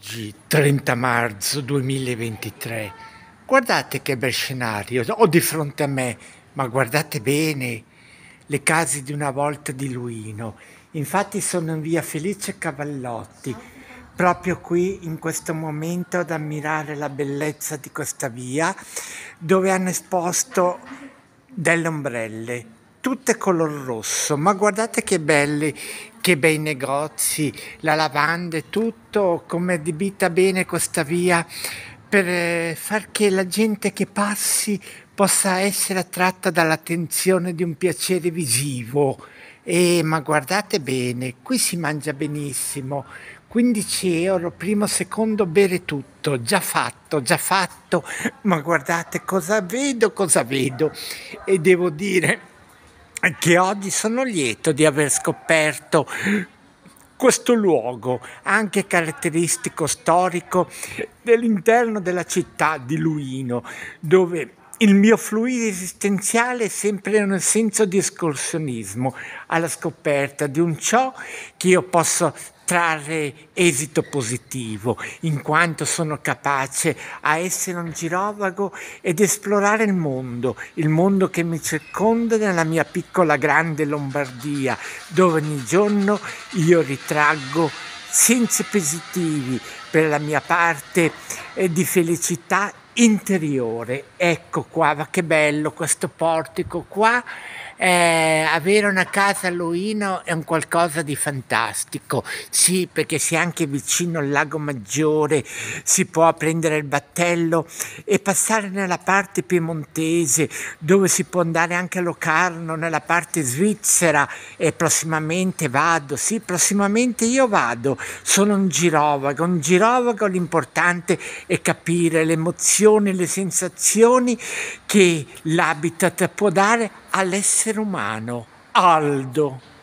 Oggi 30 marzo 2023. Guardate che bel scenario, ho di fronte a me, ma guardate bene le case di una volta di Luino. Infatti sono in via Felice Cavallotti, proprio qui in questo momento ad ammirare la bellezza di questa via dove hanno esposto delle ombrelle tutte color rosso, ma guardate che belli, che bei negozi, la lavanda e tutto come è adibita bene questa via per eh, far che la gente che passi possa essere attratta dall'attenzione di un piacere visivo. E, ma guardate bene, qui si mangia benissimo, 15 euro, primo, secondo, bere tutto, già fatto, già fatto, ma guardate cosa vedo, cosa vedo. E devo dire che oggi sono lieto di aver scoperto questo luogo, anche caratteristico storico dell'interno della città di Luino, dove il mio fluido esistenziale è sempre un senso di escursionismo alla scoperta di un ciò che io posso trarre esito positivo, in quanto sono capace a essere un girovago ed esplorare il mondo, il mondo che mi circonda nella mia piccola grande Lombardia, dove ogni giorno io ritraggo sensi positivi per la mia parte di felicità interiore. Ecco qua, che bello questo portico qua eh, avere una casa a Luino è un qualcosa di fantastico, sì, perché si è anche vicino al lago Maggiore, si può prendere il battello e passare nella parte piemontese, dove si può andare anche a Locarno, nella parte svizzera e prossimamente vado, sì, prossimamente io vado, sono un girovago, un girovago l'importante è capire le emozioni, le sensazioni che l'habitat può dare all'essere essere umano, Aldo.